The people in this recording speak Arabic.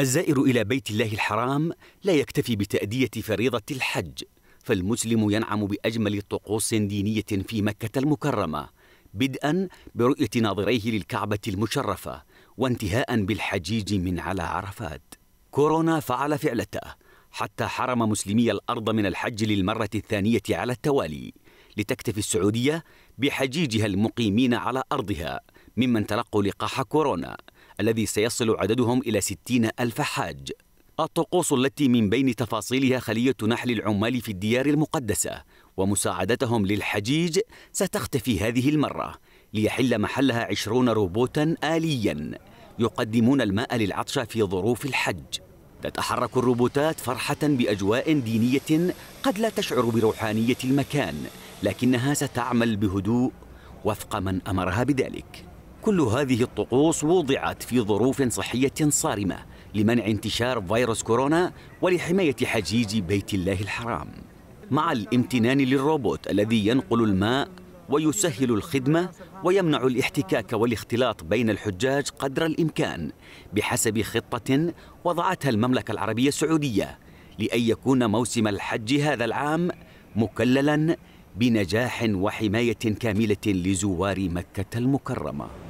الزائر إلى بيت الله الحرام لا يكتفي بتأدية فريضة الحج فالمسلم ينعم بأجمل طقوس دينية في مكة المكرمة بدءا برؤية ناظريه للكعبة المشرفة وانتهاء بالحجيج من على عرفات كورونا فعل فعلته حتى حرم مسلمي الأرض من الحج للمرة الثانية على التوالي لتكتفي السعودية بحجيجها المقيمين على أرضها ممن تلقوا لقاح كورونا الذي سيصل عددهم إلى 60 ألف حاج الطقوس التي من بين تفاصيلها خلية نحل العمال في الديار المقدسة ومساعدتهم للحجيج ستختفي هذه المرة ليحل محلها عشرون روبوتا آليا يقدمون الماء للعطش في ظروف الحج تتحرك الروبوتات فرحة بأجواء دينية قد لا تشعر بروحانية المكان لكنها ستعمل بهدوء وفق من أمرها بذلك كل هذه الطقوس وضعت في ظروف صحية صارمة لمنع انتشار فيروس كورونا ولحماية حجيج بيت الله الحرام مع الامتنان للروبوت الذي ينقل الماء ويسهل الخدمة ويمنع الاحتكاك والاختلاط بين الحجاج قدر الإمكان بحسب خطة وضعتها المملكة العربية السعودية لأن يكون موسم الحج هذا العام مكللاً بنجاح وحماية كاملة لزوار مكة المكرمة